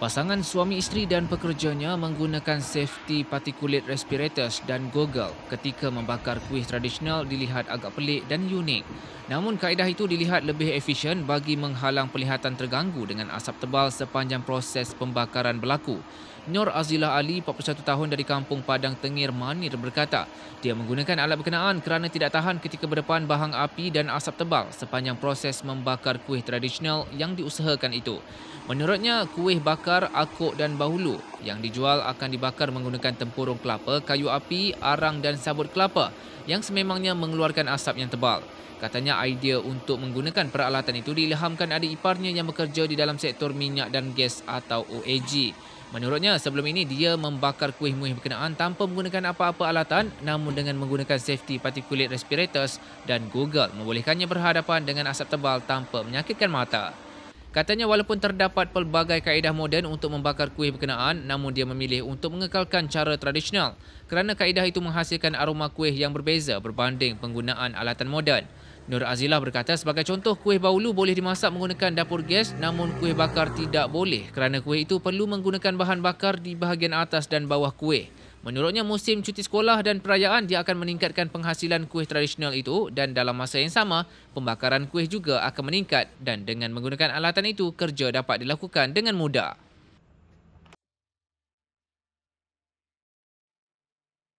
Pasangan suami isteri dan pekerjanya menggunakan safety particulate respirators dan goggle ketika membakar kuih tradisional dilihat agak pelik dan unik. Namun kaedah itu dilihat lebih efisien bagi menghalang pelihatan terganggu dengan asap tebal sepanjang proses pembakaran berlaku. Nur Azila Ali, 41 tahun dari kampung Padang Tengir Manir berkata, dia menggunakan alat berkenaan kerana tidak tahan ketika berdepan bahang api dan asap tebal sepanjang proses membakar kuih tradisional yang diusahakan itu. Menurutnya, kuih bakar bakar, akuk dan bahulu yang dijual akan dibakar menggunakan tempurung kelapa, kayu api, arang dan sabut kelapa yang sememangnya mengeluarkan asap yang tebal. Katanya idea untuk menggunakan peralatan itu diilhamkan adik iparnya yang bekerja di dalam sektor minyak dan gas atau OAG. Menurutnya, sebelum ini dia membakar kuih muih berkenaan tanpa menggunakan apa-apa alatan namun dengan menggunakan safety particulate respirators dan Google membolehkannya berhadapan dengan asap tebal tanpa menyakitkan mata. Katanya walaupun terdapat pelbagai kaedah moden untuk membakar kuih berkenaan, namun dia memilih untuk mengekalkan cara tradisional kerana kaedah itu menghasilkan aroma kuih yang berbeza berbanding penggunaan alatan moden. Nur Azilah berkata sebagai contoh kuih baulu boleh dimasak menggunakan dapur gas namun kuih bakar tidak boleh kerana kuih itu perlu menggunakan bahan bakar di bahagian atas dan bawah kuih. Menurutnya musim cuti sekolah dan perayaan dia akan meningkatkan penghasilan kuih tradisional itu dan dalam masa yang sama pembakaran kuih juga akan meningkat dan dengan menggunakan alatan itu kerja dapat dilakukan dengan mudah.